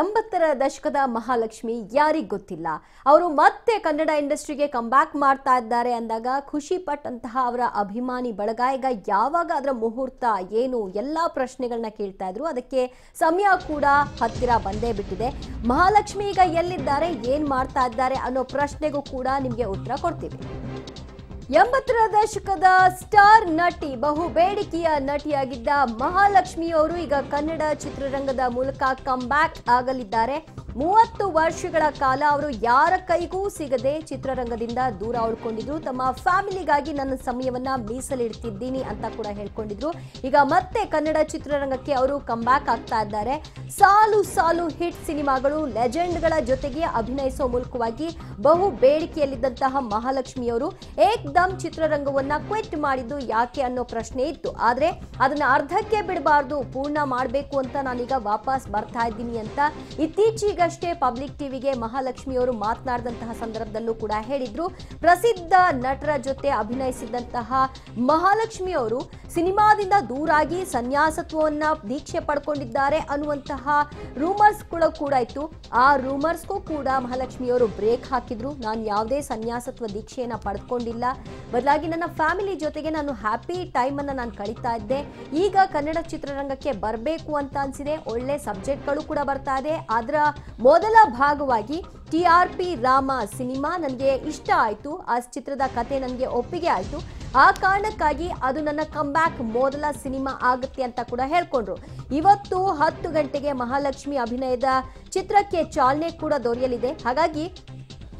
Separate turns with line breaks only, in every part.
ಎಂಬತ್ತರ ದಶಕದ ಮಹಾಲಕ್ಷ್ಮಿ ಯಾರಿಗೂ ಗೊತ್ತಿಲ್ಲ ಅವರು ಮತ್ತೆ ಕನ್ನಡ ಇಂಡಸ್ಟ್ರಿಗೆ ಕಂಬ್ಯಾಕ್ ಮಾಡ್ತಾ ಇದ್ದಾರೆ ಅಂದಾಗ ಖುಷಿ ಪಟ್ಟಂತಹ ಅವರ ಅಭಿಮಾನಿ ಬಳಗ ಈಗ ಯಾವಾಗ ಅದರ ಮುಹೂರ್ತ ಏನು ಎಲ್ಲ ಪ್ರಶ್ನೆಗಳನ್ನ ಕೇಳ್ತಾ ಇದ್ರು ಅದಕ್ಕೆ ಸಮಯ ಕೂಡ ಹತ್ತಿರ ಬಂದೇ ಬಿಟ್ಟಿದೆ ಮಹಾಲಕ್ಷ್ಮಿ ಈಗ ಎಲ್ಲಿದ್ದಾರೆ ಏನ್ ಮಾಡ್ತಾ ಇದ್ದಾರೆ ಅನ್ನೋ ಪ್ರಶ್ನೆಗೂ ಕೂಡ ನಿಮಗೆ ಉತ್ತರ ಕೊಡ್ತೀವಿ ಎಂಬತ್ತರ ದಶಕದ ಸ್ಟಾರ್ ನಟಿ ಬಹು ಬೇಡಿಕೆಯ ನಟಿಯಾಗಿದ್ದ ಮಹಾಲಕ್ಷ್ಮಿಯವರು ಈಗ ಕನ್ನಡ ಚಿತ್ರರಂಗದ ಮೂಲಕ ಕಮ್ ಆಗಲಿದ್ದಾರೆ ಮೂವತ್ತು ವರ್ಷಗಳ ಕಾಲ ಅವರು ಯಾರ ಕೈಗೂ ಸಿಗದೆ ಚಿತ್ರರಂಗದಿಂದ ದೂರ ಉಳ್ಕೊಂಡಿದ್ರು ತಮ್ಮ ಫ್ಯಾಮಿಲಿಗಾಗಿ ನನ್ನ ಸಮಯವನ್ನ ಮೀಸಲಿಡ್ತಿದ್ದೀನಿ ಅಂತ ಕೂಡ ಹೇಳ್ಕೊಂಡಿದ್ರು ಈಗ ಮತ್ತೆ ಕನ್ನಡ ಚಿತ್ರರಂಗಕ್ಕೆ ಅವರು ಕಂಬ್ಯಾಕ್ ಆಗ್ತಾ ಇದ್ದಾರೆ ಸಾಲು ಸಾಲು ಹಿಟ್ ಸಿನಿಮಾಗಳು ಲೆಜೆಂಡ್ಗಳ ಜೊತೆಗೆ ಅಭಿನಯಿಸೋ ಮೂಲಕವಾಗಿ ಬಹು ಬೇಡಿಕೆಯಲ್ಲಿದ್ದಂತಹ ಮಹಾಲಕ್ಷ್ಮಿಯವರು ಏಕ್ದಮ್ ಚಿತ್ರರಂಗವನ್ನ ಕ್ವಿಟ್ ಮಾಡಿದ್ದು ಯಾಕೆ ಅನ್ನೋ ಪ್ರಶ್ನೆ ಇತ್ತು ಆದ್ರೆ ಅದನ್ನ ಅರ್ಧಕ್ಕೆ ಬಿಡಬಾರ್ದು ಪೂರ್ಣ ಮಾಡಬೇಕು ಅಂತ ನಾನೀಗ ವಾಪಸ್ ಬರ್ತಾ ಇದ್ದೀನಿ ಅಂತ ಇತ್ತೀಚೆಗೆ ಅಷ್ಟೇ ಪಬ್ಲಿಕ್ ಟಿವಿಗೆ ಮಹಾಲಕ್ಷ್ಮಿಯವರು ಮಾತನಾಡಿದಂತಹ ಸಂದರ್ಭದಲ್ಲೂ ಕೂಡ ಹೇಳಿದ್ರು ಪ್ರಸಿದ್ಧ ನಟರ ಜೊತೆ ಅಭಿನಯಿಸಿದಂತಹ ಮಹಾಲಕ್ಷ್ಮಿಯವರು ಸಿನಿಮಾದಿಂದ ದೂರಾಗಿ ಸನ್ಯಾಸತ್ವವನ್ನ ದೀಕ್ಷೆ ಪಡ್ಕೊಂಡಿದ್ದಾರೆ ಅನ್ನುವಂತಹ ರೂಮರ್ಸ್ ಕೂಡ ಇತ್ತು ಆ ರೂಮರ್ಸ್ಗೂ ಕೂಡ ಮಹಾಲಕ್ಷ್ಮಿಯವರು ಬ್ರೇಕ್ ಹಾಕಿದ್ರು ನಾನು ಯಾವುದೇ ಸನ್ಯಾಸತ್ವ ದೀಕ್ಷೆಯನ್ನು ಪಡ್ಕೊಂಡಿಲ್ಲ ಬದಲಾಗಿ ನನ್ನ ಫ್ಯಾಮಿಲಿ ಜೊತೆಗೆ ನಾನು ಹ್ಯಾಪಿ ಟೈಮ್ ಅನ್ನ ನಾನು ಕಳೀತಾ ಇದ್ದೆ ಈಗ ಕನ್ನಡ ಚಿತ್ರರಂಗಕ್ಕೆ ಬರಬೇಕು ಅಂತ ಅನ್ಸಿದೆ ಒಳ್ಳೆ ಸಬ್ಜೆಕ್ಟ್ಗಳು ಕೂಡ ಬರ್ತಾ ಇದೆ ಅದರ ಮೊದಲ ಭಾಗವಾಗಿ T R P Rama cinema ನನಗೆ ಇಷ್ಟ ಆಯಿತು ಆ ಚಿತ್ರದ ಕತೆ ನನಗೆ ಒಪ್ಪಿಗೆ ಆಯಿತು ಆ ಕಾರಣಕ್ಕಾಗಿ ಅದು ನನ್ನ ಕಮ್ಬ್ಯಾಕ್ ಮೊದಲ ಸಿನಿಮಾ ಆಗುತ್ತೆ ಅಂತ ಕೂಡ ಹೇಳ್ಕೊಂಡ್ರು ಇವತ್ತು ಹತ್ತು ಗಂಟೆಗೆ ಮಹಾಲಕ್ಷ್ಮಿ ಅಭಿನಯದ ಚಿತ್ರಕ್ಕೆ ಚಾಲನೆ ಕೂಡ ದೊರೆಯಲಿದೆ ಹಾಗಾಗಿ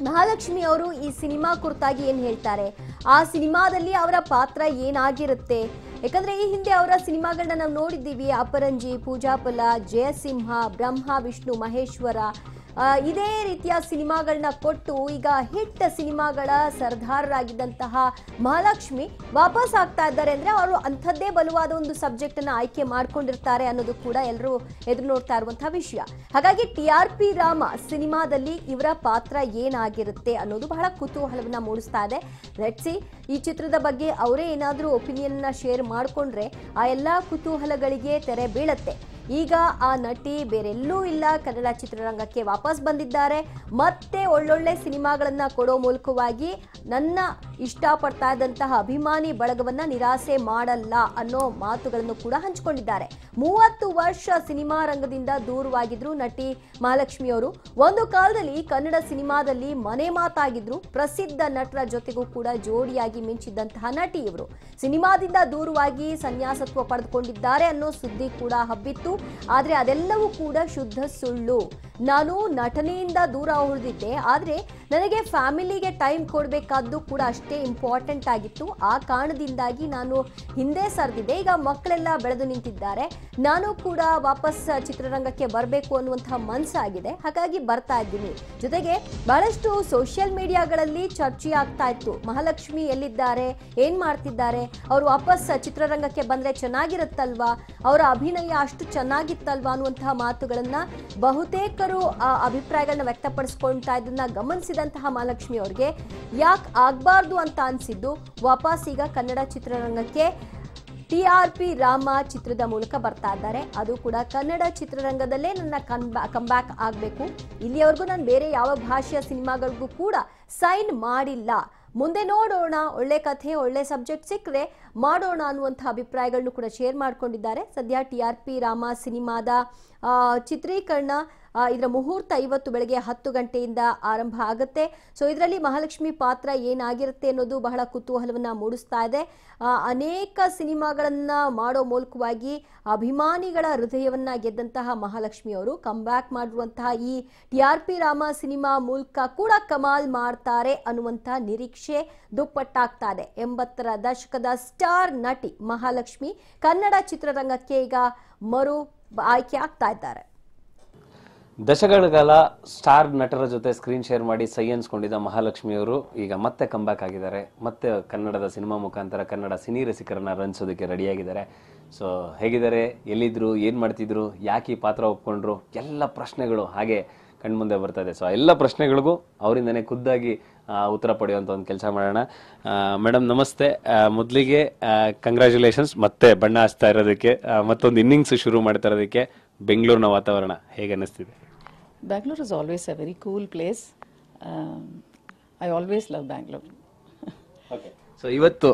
ಮಹಾಲಕ್ಷ್ಮಿ ಅವರು ಈ ಸಿನಿಮಾ ಕುರಿತಾಗಿ ಏನು ಹೇಳ್ತಾರೆ ಆ ಸಿನಿಮಾದಲ್ಲಿ ಅವರ ಪಾತ್ರ ಏನಾಗಿರುತ್ತೆ ಯಾಕಂದ್ರೆ ಈ ಹಿಂದೆ ಅವರ ಸಿನಿಮಾಗಳನ್ನ ನಾವು ನೋಡಿದ್ದೀವಿ ಅಪರಂಜಿ ಪೂಜಾಪಲ ಜಯಸಿಂಹ ಬ್ರಹ್ಮ ವಿಷ್ಣು ಮಹೇಶ್ವರ ಇದೇ ರೀತಿಯ ಸಿನಿಮಾಗಳನ್ನ ಕೊಟ್ಟು ಈಗ ಹಿಟ್ ಸಿನಿಮಾಗಳ ಸರ್ದಾರರಾಗಿದ್ದಂತಹ ಮಹಾಲಕ್ಷ್ಮಿ ವಾಪಸ್ ಆಗ್ತಾ ಇದ್ದಾರೆ ಅಂದ್ರೆ ಅವರು ಅಂಥದ್ದೇ ಬಲವಾದ ಒಂದು ಸಬ್ಜೆಕ್ಟ್ ಅನ್ನ ಆಯ್ಕೆ ಮಾಡ್ಕೊಂಡಿರ್ತಾರೆ ಅನ್ನೋದು ಕೂಡ ಎಲ್ಲರೂ ಎದುರು ನೋಡ್ತಾ ಇರುವಂತಹ ವಿಷಯ ಹಾಗಾಗಿ ಟಿ ಆರ್ ಪಿ ರಾಮ ಸಿನಿಮಾದಲ್ಲಿ ಇವರ ಪಾತ್ರ ಏನಾಗಿರುತ್ತೆ ಅನ್ನೋದು ಬಹಳ ಕುತೂಹಲವನ್ನ ಮೂಡಿಸ್ತಾ ಇದೆ ಸಿ ಈ ಚಿತ್ರದ ಬಗ್ಗೆ ಅವರೇ ಏನಾದರೂ ಒಪಿನಿಯನ್ನ ಶೇರ್ ಮಾಡಿಕೊಂಡ್ರೆ ಆ ಎಲ್ಲ ಕುತೂಹಲಗಳಿಗೆ ತೆರೆ ಬೀಳತ್ತೆ ಈಗ ಆ ನಟಿ ಬೇರೆಲ್ಲೂ ಇಲ್ಲ ಕನ್ನಡ ಚಿತ್ರರಂಗಕ್ಕೆ ವಾಪಸ್ ಬಂದಿದ್ದಾರೆ ಮತ್ತೆ ಒಳ್ಳೊಳ್ಳೆ ಸಿನಿಮಾಗಳನ್ನು ಕೊಡೋ ಮೂಲಕವಾಗಿ ನನ್ನ ಇಷ್ಟಪಡ್ತಾ ಇದ್ದಂತಹ ಅಭಿಮಾನಿ ಬಳಗವನ್ನ ನಿರಾಸೆ ಮಾಡಲ್ಲ ಅನ್ನೋ ಮಾತುಗಳನ್ನು ಕೂಡ ಹಂಚಿಕೊಂಡಿದ್ದಾರೆ ಮೂವತ್ತು ವರ್ಷ ಸಿನಿಮಾ ರಂಗದಿಂದ ದೂರವಾಗಿದ್ರು ನಟಿ ಮಹಾಲಕ್ಷ್ಮಿಯವರು ಅವರು ಒಂದು ಕಾಲದಲ್ಲಿ ಕನ್ನಡ ಸಿನಿಮಾದಲ್ಲಿ ಮನೆ ಮಾತಾಗಿದ್ರು ಪ್ರಸಿದ್ಧ ನಟರ ಜೊತೆಗೂ ಕೂಡ ಜೋಡಿಯಾಗಿ ಮಿಂಚಿದ್ದಂತಹ ನಟಿ ಇವರು ಸಿನಿಮಾದಿಂದ ದೂರವಾಗಿ ಸನ್ಯಾಸತ್ವ ಪಡೆದುಕೊಂಡಿದ್ದಾರೆ ಅನ್ನೋ ಸುದ್ದಿ ಕೂಡ ಹಬ್ಬಿತ್ತು ಆದರೆ ಅದೆಲ್ಲವೂ ಕೂಡ ಶುದ್ಧ ಸುಳ್ಳು ನಾನು ನಟನೆಯಿಂದ ದೂರ ಉಳಿದಿದ್ದೆ ಆದರೆ ನನಗೆ ಫ್ಯಾಮಿಲಿಗೆ ಟೈಮ್ ಕೊಡಬೇಕಾದ್ದು ಕೂಡ ಅಷ್ಟೇ ಇಂಪಾರ್ಟೆಂಟ್ ಆಗಿತ್ತು ಆ ಕಾರಣದಿಂದಾಗಿ ನಾನು ಹಿಂದೆ ಸರಿದಿದ್ದೆ ಈಗ ಮಕ್ಕಳೆಲ್ಲ ಬೆಳೆದು ನಿಂತಿದ್ದಾರೆ ನಾನು ಕೂಡ ವಾಪಸ್ ಚಿತ್ರರಂಗಕ್ಕೆ ಬರಬೇಕು ಅನ್ನುವಂತಹ ಮನಸ್ಸಾಗಿದೆ ಹಾಗಾಗಿ ಬರ್ತಾ ಇದ್ದೀನಿ ಜೊತೆಗೆ ಬಹಳಷ್ಟು ಸೋಷಿಯಲ್ ಮೀಡಿಯಾಗಳಲ್ಲಿ ಚರ್ಚೆ ಆಗ್ತಾ ಇತ್ತು ಮಹಾಲಕ್ಷ್ಮಿ ಎಲ್ಲಿದ್ದಾರೆ ಏನ್ ಮಾಡ್ತಿದ್ದಾರೆ ಅವರು ವಾಪಸ್ ಚಿತ್ರರಂಗಕ್ಕೆ ಬಂದ್ರೆ ಚೆನ್ನಾಗಿರುತ್ತಲ್ವಾ ಅವರ ಅಭಿನಯ ಅಷ್ಟು ಚೆನ್ನಾಗಿತ್ತಲ್ವಾ ಅನ್ನುವಂತಹ ಮಾತುಗಳನ್ನ ಬಹುತೇಕ ಅನೇಕರು ಆ ಅಭಿಪ್ರಾಯಗಳನ್ನ ವ್ಯಕ್ತಪಡಿಸ್ಕೊಳ್ತಾ ಇದನ್ನ ಗಮನಿಸಿದಂತಹ ಮಹಾಲಕ್ಷ್ಮಿ ಅವ್ರಿಗೆ ಯಾಕೆ ಆಗ್ಬಾರ್ದು ಅಂತ ಅನ್ಸಿದ್ದು ವಾಪಸ್ ಈಗ ಕನ್ನಡ ಚಿತ್ರರಂಗಕ್ಕೆ ಟಿ ಆರ್ ಪಿ ರಾಮ ಚಿತ್ರದ ಮೂಲಕ ಬರ್ತಾ ಇದ್ದಾರೆ ಅದು ಕೂಡ ಕನ್ನಡ ಚಿತ್ರರಂಗದಲ್ಲೇ ನನ್ನ ಕನ್ಬ್ಯಾ ಕಂಬ್ಯಾಕ್ ಆಗಬೇಕು ಇಲ್ಲಿಯವರೆಗೂ ನಾನು ಬೇರೆ ಯಾವ ಭಾಷೆಯ ಸಿನಿಮಾಗಳಿಗೂ ಕೂಡ ಸೈನ್ ಮಾಡಿಲ್ಲ ಮುಂದೆ ನೋಡೋಣ ಒಳ್ಳೆ ಕಥೆ ಒಳ್ಳೆ ಸಬ್ಜೆಕ್ಟ್ ಸಿಕ್ಕರೆ ಮಾಡೋಣ ಅನ್ನುವಂಥ ಅಭಿಪ್ರಾಯಗಳನ್ನು ಕೂಡ ಶೇರ್ ಮಾಡಿಕೊಂಡಿದ್ದಾರೆ ಸದ್ಯ ಟಿ ಆರ್ ಪಿ ರಾಮ ಸಿನಿಮಾದ ಚಿತ್ರೀಕರಣ ಇದರ ಮುಹೂರ್ತ ಇವತ್ತು ಬೆಳಗ್ಗೆ ಹತ್ತು ಗಂಟೆಯಿಂದ ಆರಂಭ ಆಗುತ್ತೆ ಸೊ ಇದರಲ್ಲಿ ಮಹಾಲಕ್ಷ್ಮಿ ಪಾತ್ರ ಏನಾಗಿರುತ್ತೆ ಅನ್ನೋದು ಬಹಳ ಕುತೂಹಲವನ್ನು ಮೂಡಿಸ್ತಾ ಇದೆ ಅನೇಕ ಸಿನಿಮಾಗಳನ್ನ ಮಾಡೋ ಮೂಲಕವಾಗಿ ಅಭಿಮಾನಿಗಳ ಹೃದಯವನ್ನ ಗೆದ್ದಂತಹ ಮಹಾಲಕ್ಷ್ಮಿ ಅವರು ಬ್ಯಾಕ್ ಮಾಡಿರುವಂತಹ ಈ T R P Rama cinema ಮೂಲಕ ಕೂಡ ಕಮಾಲ್ ಮಾಡ್ತಾರೆ ಅನ್ನುವಂತಹ ನಿರೀಕ್ಷೆ ದುಪ್ಪಟ್ಟಾಗ್ತಾ ಇದೆ ಎಂಬತ್ತರ ದಶಕದ ಸ್ಟಾರ್ ನಟಿ ಮಹಾಲಕ್ಷ್ಮಿ ಕನ್ನಡ ಚಿತ್ರರಂಗಕ್ಕೆ ಈಗ ಮರು ಆಯ್ಕೆ ಆಗ್ತಾ ಇದ್ದಾರೆ
ದಶಕಗಳ ಕಾಲ ಸ್ಟಾರ್ ನಟರ ಜೊತೆ ಸ್ಕ್ರೀನ್ ಶೇರ್ ಮಾಡಿ ಸೈ ಅನ್ಸ್ಕೊಂಡಿದ್ದ ಮಹಾಲಕ್ಷ್ಮಿಯವರು ಈಗ ಮತ್ತೆ ಕಂಬ್ಯಾಕ್ ಆಗಿದ್ದಾರೆ ಮತ್ತೆ ಕನ್ನಡದ ಸಿನಿಮಾ ಮುಖಾಂತರ ಕನ್ನಡ ಸಿನಿ ರಸಿಕರನ್ನ ರಂಜಿಸೋದಕ್ಕೆ ರೆಡಿಯಾಗಿದ್ದಾರೆ ಸೊ ಹೇಗಿದ್ದಾರೆ ಎಲ್ಲಿದ್ರು ಏನು ಮಾಡ್ತಿದ್ರು ಯಾಕೆ ಈ ಪಾತ್ರ ಒಪ್ಕೊಂಡ್ರು ಎಲ್ಲ ಪ್ರಶ್ನೆಗಳು ಹಾಗೆ ಕಣ್ಮುಂದೆ ಬರ್ತಾ ಇದೆ ಸೊ ಎಲ್ಲ ಪ್ರಶ್ನೆಗಳಿಗೂ ಅವರಿಂದನೇ ಖುದ್ದಾಗಿ ಉತ್ತರ ಪಡೆಯುವಂಥ ಒಂದು ಕೆಲಸ ಮಾಡೋಣ ಮೇಡಮ್ ನಮಸ್ತೆ ಮೊದಲಿಗೆ ಕಂಗ್ರ್ಯಾಚುಲೇಷನ್ಸ್ ಮತ್ತೆ ಬಣ್ಣ ಹಚ್ತಾ ಇರೋದಕ್ಕೆ ಮತ್ತೊಂದು ಇನ್ನಿಂಗ್ಸ್ ಶುರು ಮಾಡ್ತಾ ಇರೋದಕ್ಕೆ ಬೆಂಗಳೂರಿನ ವಾತಾವರಣ ಹೇಗೆ ಅನ್ನಿಸ್ತಿದೆ
Bangalore is always a very cool place I always love Bangalore
so ಇವತ್ತು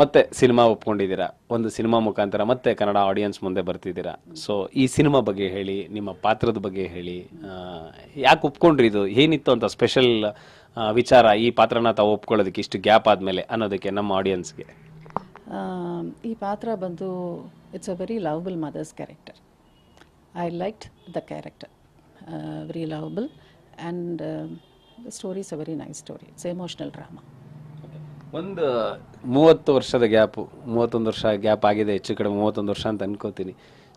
ಮತ್ತೆ ಸಿನಿಮಾ ಒಪ್ಕೊಂಡಿದ್ದೀರಾ ಒಂದು ಸಿನಿಮಾ ಮುಖಾಂತರ ಮತ್ತೆ ಕನ್ನಡ ಆಡಿಯನ್ಸ್ ಮುಂದೆ ಬರ್ತಿದ್ದೀರಾ ಸೊ ಈ ಸಿನಿಮಾ ಬಗ್ಗೆ ಹೇಳಿ ನಿಮ್ಮ ಪಾತ್ರದ ಬಗ್ಗೆ ಹೇಳಿ ಯಾಕೆ ಒಪ್ಕೊಂಡ್ರಿ ಇದು ಏನಿತ್ತು ಅಂತ ಸ್ಪೆಷಲ್ ವಿಚಾರ ಈ ಪಾತ್ರನ ತಾವು ಒಪ್ಕೊಳ್ಳೋದಕ್ಕೆ ಇಷ್ಟು ಗ್ಯಾಪ್ ಆದಮೇಲೆ ಅನ್ನೋದಕ್ಕೆ ನಮ್ಮ ಆಡಿಯನ್ಸ್ಗೆ
um, ಈ ಪಾತ್ರ ಬಂದು it's a very lovable mother's character I liked the character, uh, very lovable, and uh, the story is a very nice story. It's
ಒಂದು ಮೂವತ್ತು ವರ್ಷದ ಗ್ಯಾಪ್ ಮೂವತ್ತೊಂದು ವರ್ಷ ಗ್ಯಾಪ್ ಆಗಿದೆ ಹೆಚ್ಚು ಕಡೆ ಮೂವತ್ತೊಂದು ವರ್ಷ ಅಂತ ಅನ್ಕೋತೀನಿ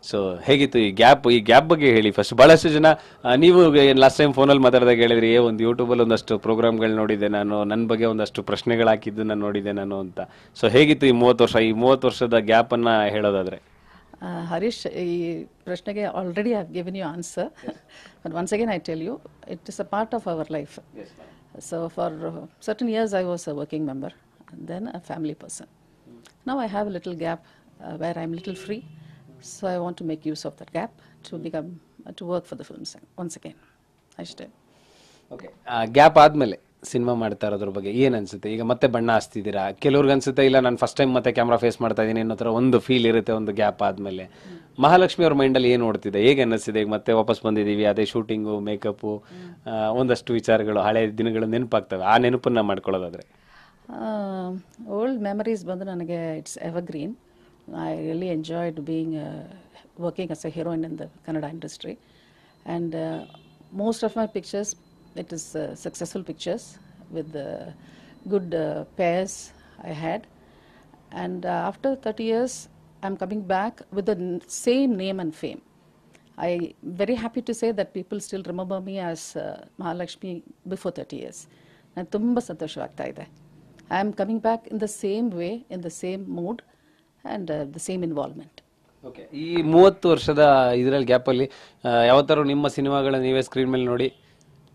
ಸೊ ಹೇಗಿತ್ತು ಈ ಗ್ಯಾಪ್ ಈ ಗ್ಯಾಪ್ ಬಗ್ಗೆ ಹೇಳಿ ಫಸ್ಟ್ ಭಾಳಷ್ಟು ಜನ ನೀವು ಲಾಸ್ಟ್ ಟೈಮ್ ಫೋನಲ್ಲಿ ಮಾತಾಡಿದಾಗ ಹೇಳಿದ್ರಿ ಏ ಒಂದು ಯೂಟ್ಯೂಬಲ್ಲಿ ಒಂದಷ್ಟು ಪ್ರೋಗ್ರಾಮ್ಗಳು ನೋಡಿದೆ ನಾನು ನನ್ನ ಬಗ್ಗೆ ಒಂದಷ್ಟು ಪ್ರಶ್ನೆಗಳು ನಾನು ನೋಡಿದೆ ನಾನು ಅಂತ ಸೊ ಹೇಗಿತ್ತು ಈ ಮೂವತ್ತು ವರ್ಷ ಈ ಮೂವತ್ತು ವರ್ಷದ ಗ್ಯಾಪನ್ನು ಹೇಳೋದಾದ್ರೆ
Uh, Harish, uh, already I have given you answer. Yes. but once again, I tell you, it is a part of our life. Yes, so for uh, certain years, I was a working member, then a family person. Mm. Now I have a little gap uh, where I'm little free. So I want to make use of that gap to become, uh, to work for the film once again. I Okay.
Okay uh, gap ಆದಮೇಲೆ cinema ಮಾಡ್ತಾ ಇರೋದ್ರ ಬಗ್ಗೆ ಏನ್ ಅನ್ಸುತ್ತೆ ಈಗ ಮತ್ತೆ ಬಣ್ಣ ಹಾಸ್ತಿದ್ದೀರಾ ಕೆಲವ್ರಿಗೆ ಅನ್ಸುತ್ತೆ ಇಲ್ಲ ನಾನು ಫಸ್ಟ್ ಟೈಮ್ ಮತ್ತೆ ಕ್ಯಾಮ್ರಾ ಫೇಸ್ ಮಾಡ್ತಾ ಇದ್ದೀನಿ ಅನ್ನೋ ಒಂದು ಫೀಲ್ ಇರುತ್ತೆ ಒಂದು ಗ್ಯಾಪ್ ಆದಮೇಲೆ ಮಹಾಲಕ್ಷ್ಮಿ ಅವ್ರ ಮೈಂಡಲ್ಲಿ ಏನು ಓಡ್ತಿದೆ ಹೇಗೆ ಅನ್ನಿಸಿದೆ ಈಗ ಮತ್ತೆ ವಾಪಸ್ ಬಂದಿದ್ದೀವಿ ಅದೇ ಶೂಟಿಂಗು ಮೇಕಪ್ಪು ಒಂದಷ್ಟು ವಿಚಾರಗಳು ಹಳೆ ದಿನಗಳು ನೆನಪಾಗ್ತವೆ ಆ ನೆನಪನ್ನ ಮಾಡ್ಕೊಳ್ಳೋದಾದ್ರೆ
ಓಲ್ಡ್ ಮೆಮರೀಸ್ ಬಂದು ನನಗೆ it's evergreen I really enjoyed being working as a heroine in the Kannada industry and most of my pictures it is uh, successful pictures with uh, good uh, pairs I had. And after 30 years, I'm coming back with the same name and fame. I'm very happy to say that people still remember me as Mahalakshmi before 30 years. I'm coming back in the same way, in the same mood, and uh, the same
involvement. Okay. The same 30 okay ಈ ಮೂವತ್ತು ವರ್ಷದ ಇದರಲ್ಲಿ ಗ್ಯಾಪಲ್ಲಿ ಯಾವತ್ತಾರು ನಿಮ್ಮ ಸಿನಿಮಾಗಳನ್ನ ನೀವೇ screen ಮೇಲೆ ನೋಡಿ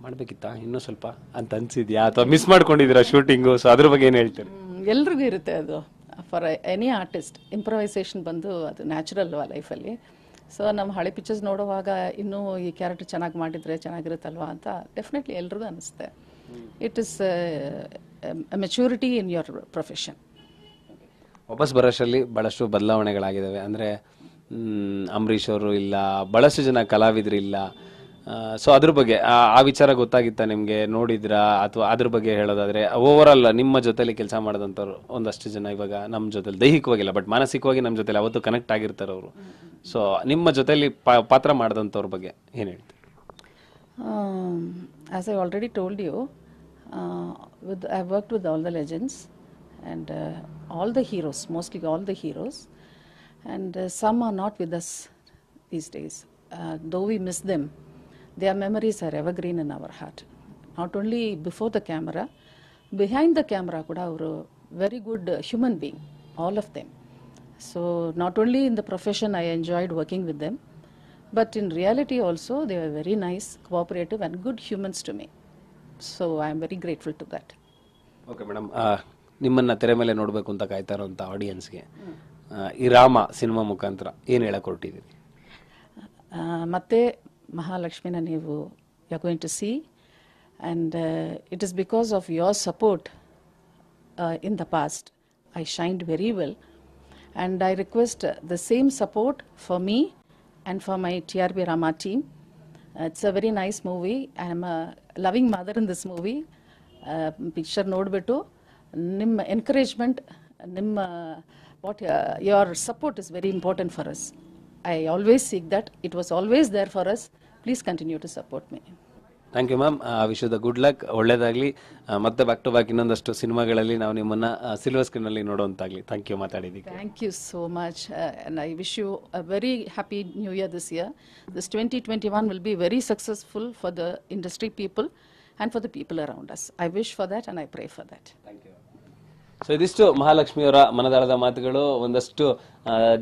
ಮಾಡಬೇಕಿತ್ತಾ ಇನ್ನೂ ಸ್ವಲ್ಪ ಅಂತ ಅನ್ಸಿದ್ಯಾ ಅಥವಾ ಮಿಸ್ ಮಾಡ್ಕೊಂಡಿದ್ದೀರಾ ಶೂಟಿಂಗು ಸೊ ಅದ್ರ ಬಗ್ಗೆ ಏನು ಹೇಳ್ತೀರಿ
ಎಲ್ರಿಗೂ ಇರುತ್ತೆ ಅದು ಫಾರ್ ಎನಿ ಆರ್ಟಿಸ್ಟ್ ಇಂಪ್ರೊವೈಸೇಷನ್ ಬಂದು ಅದು ನ್ಯಾಚುರಲ್ ಲೈಫಲ್ಲಿ ಸೊ ನಮ್ಮ ಹಳೆ ಪಿಕ್ಚರ್ಸ್ ನೋಡುವಾಗ ಇನ್ನೂ ಈ ಕ್ಯಾರೆಕ್ಟರ್ ಚೆನ್ನಾಗಿ ಮಾಡಿದರೆ ಚೆನ್ನಾಗಿರುತ್ತಲ್ವಾ ಅಂತ ಡೆಫಿನೆಟ್ಲಿ ಎಲ್ರಿಗೂ ಅನಿಸುತ್ತೆ it is maturity in your profession
ವಾಪಸ್ ಬರೋಷಲ್ಲಿ ಭಾಳಷ್ಟು ಬದಲಾವಣೆಗಳಾಗಿದ್ದಾವೆ ಅಂದರೆ ಅಂಬರೀಷ್ ಅವರು ಇಲ್ಲ ಭಾಳಷ್ಟು ಜನ ಇಲ್ಲ ಸೊ ಅದ್ರ ಬಗ್ಗೆ ಆ ವಿಚಾರ ಗೊತ್ತಾಗಿತ್ತಾ ನಿಮಗೆ ನೋಡಿದ್ರಾ ಅಥವಾ ಅದ್ರ ಬಗ್ಗೆ ಹೇಳೋದಾದ್ರೆ ಓವರ್ ನಿಮ್ಮ ಜೊತೆಲಿ ಕೆಲಸ ಮಾಡಿದಂಥವ್ರು ಒಂದಷ್ಟು ಜನ ಇವಾಗ ನಮ್ಮ ಜೊತೆಲಿ ದೈಹಿಕವಾಗಿಲ್ಲ ಬಟ್ ಮಾನಸಿಕವಾಗಿ ನಮ್ಮ ಜೊತೆಲಿ ಅವತ್ತು ಕನೆಕ್ಟ್ ಆಗಿರ್ತಾರೆ ಅವರು ಸೊ ನಿಮ್ಮ ಜೊತೆಲಿ ಪಾತ್ರ ಮಾಡಿದಂಥವ್ರ ಬಗ್ಗೆ ಏನು ಹೇಳ್ತೀವಿ
as I already told you with I work with all the legends and all the heroes mostly all the heroes and some are not with us these days though we miss them they their memories are evergreen in our heart not only before the camera behind the camera ಕೂಡ ಅವರು very good human being all of them so not only in the profession I enjoyed working with them but in reality also they are very nice cooperative and good humans to me so I am very grateful to that okay
madam ನಿಮ್ಮನ್ನು ತೆರೆ ಮೇಲೆ ನೋಡಬೇಕು ಅಂತ ಕಾಯ್ತಾ ಇರೋಂಥ ಆಡಿಯನ್ಸ್ಗೆ uh, ಈ Rama cinema ಮುಖಾಂತರ ಏನು ಹೇಳಕ್ಕೆ ಹೊರಟಿದ್ದೀರಿ
uh, ಮತ್ತೆ and Nevu, you are going to see. And uh, it is because of your support uh, in the past. I shined very well. And I request uh, the same support for me and for my TRB Rama team. Uh, it's a very nice movie. I am a uh, loving mother in this movie. Picture ನೋಡಿಬಿಟ್ಟು nim encouragement ನಿಮ್ಮ what your support is very important for us. I always seek that. It was always there for us. Please continue to support me.
Thank you ma'am wish the good luck ಒಳ್ಳೇದಾಗಲಿ ಮತ್ತೆ back to back ಇನ್ನೊಂದಷ್ಟು ಸಿನಿಮಾಗಳಲ್ಲಿ ನಾವು ನಿಮ್ಮನ್ನು silver ಸ್ಕ್ರೀನಲ್ಲಿ ನೋಡುವಂತಾಗಲಿ thank you ಮಾತಾಡಿದ್ದೀವಿ
thank you so much I wish you a very happy new year this year this twenty twenty one will be very successful for the industry people and for the people around us I wish for that and I pray for that thank you
so ಇದಿಷ್ಟು ಮಹಾಲಕ್ಷ್ಮಿಯವರ ಮನದಾಳದ ಮಾತುಗಳು ಒಂದಷ್ಟು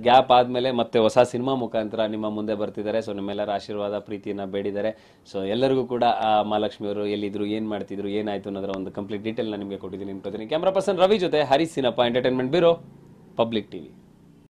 gap ಆದಮೇಲೆ ಮತ್ತೆ ಹೊಸ cinema ಮುಖಾಂತರ ನಿಮ್ಮ ಮುಂದೆ ಬರ್ತಿದ್ದಾರೆ ಸೊ ನಿಮ್ಮೆಲ್ಲರ ಆಶೀರ್ವಾದ ಪ್ರೀತಿಯನ್ನು ಬೇಡಿದ್ದಾರೆ ಸೊ ಎಲ್ಲರಿಗೂ ಕೂಡ ಮಹಾಲಕ್ಷ್ಮಿಯವರು ಎಲ್ಲಿದ್ರು ಏನು ಮಾಡ್ತಿದ್ರು ಏನಾಯಿತು ಅನ್ನೋದರ ಒಂದು ಕಂಪ್ಲೀಟ್ ಡೀಟೇಲ್ ನಾನು ನಿಮಗೆ ಕೊಟ್ಟಿದ್ದೀನಿ ಕ್ಯಾಮರಾ ಕ್ಯಾಮ್ರಾ ಪರ್ಸನ್ ರವಿ ಜೊತೆ ಹರಿಸಿನಪ್ಪ ಎಂಟರ್ಟೈನ್ಮೆಂಟ್ ಬ್ಯೂರೋ ಪಬ್ಲಿಕ್ ಟಿವಿ